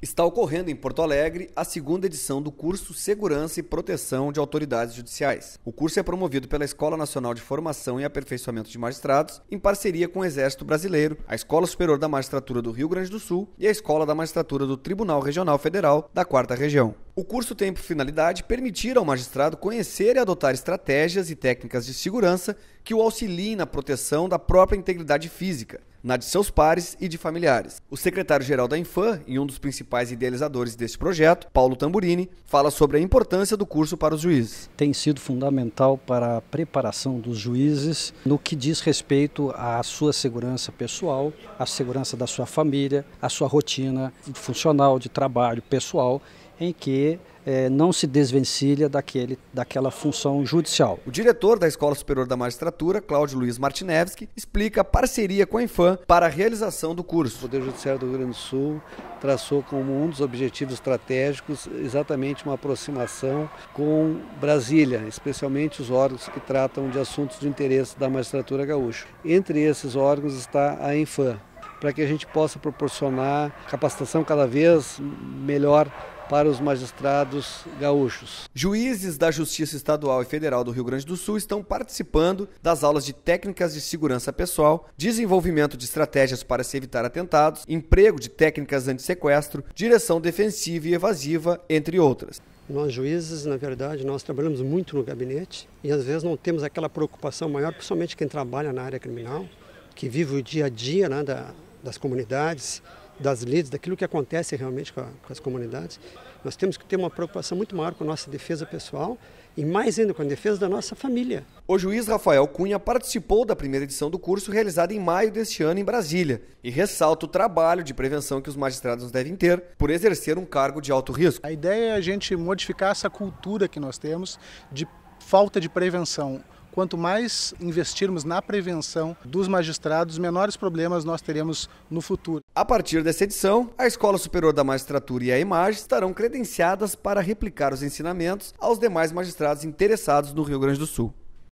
Está ocorrendo em Porto Alegre a segunda edição do curso Segurança e Proteção de Autoridades Judiciais. O curso é promovido pela Escola Nacional de Formação e Aperfeiçoamento de Magistrados, em parceria com o Exército Brasileiro, a Escola Superior da Magistratura do Rio Grande do Sul e a Escola da Magistratura do Tribunal Regional Federal da Quarta Região. O curso tem por finalidade permitir ao magistrado conhecer e adotar estratégias e técnicas de segurança que o auxiliem na proteção da própria integridade física, na de seus pares e de familiares. O secretário-geral da Infam e um dos principais idealizadores deste projeto, Paulo Tamburini, fala sobre a importância do curso para os juízes. Tem sido fundamental para a preparação dos juízes no que diz respeito à sua segurança pessoal, à segurança da sua família, à sua rotina funcional de trabalho pessoal em que é, não se desvencilha daquele, daquela função judicial. O diretor da Escola Superior da Magistratura, Cláudio Luiz Martinevski, explica a parceria com a Infam para a realização do curso. O Poder Judiciário do Rio Grande do Sul traçou como um dos objetivos estratégicos exatamente uma aproximação com Brasília, especialmente os órgãos que tratam de assuntos de interesse da magistratura gaúcha. Entre esses órgãos está a Infam, para que a gente possa proporcionar capacitação cada vez melhor para os magistrados gaúchos. Juízes da Justiça Estadual e Federal do Rio Grande do Sul estão participando das aulas de técnicas de segurança pessoal, desenvolvimento de estratégias para se evitar atentados, emprego de técnicas anti-sequestro, direção defensiva e evasiva, entre outras. Nós juízes, na verdade, nós trabalhamos muito no gabinete e às vezes não temos aquela preocupação maior, principalmente quem trabalha na área criminal, que vive o dia a dia né, da, das comunidades das leis, daquilo que acontece realmente com, a, com, as comunidades, nós temos que ter uma preocupação muito maior com a nossa defesa pessoal e mais ainda com a defesa da nossa família. O juiz Rafael Cunha participou da primeira edição do curso realizada em maio deste ano em Brasília e ressalta o trabalho de prevenção que os magistrados devem ter por exercer um cargo de alto risco. A ideia é a gente modificar essa cultura que nós temos de falta de prevenção. Quanto mais investirmos na prevenção dos magistrados, menores problemas nós teremos no futuro. A partir dessa edição, a Escola Superior da Magistratura e a Imagem estarão credenciadas para replicar os ensinamentos aos demais magistrados interessados no Rio Grande do Sul.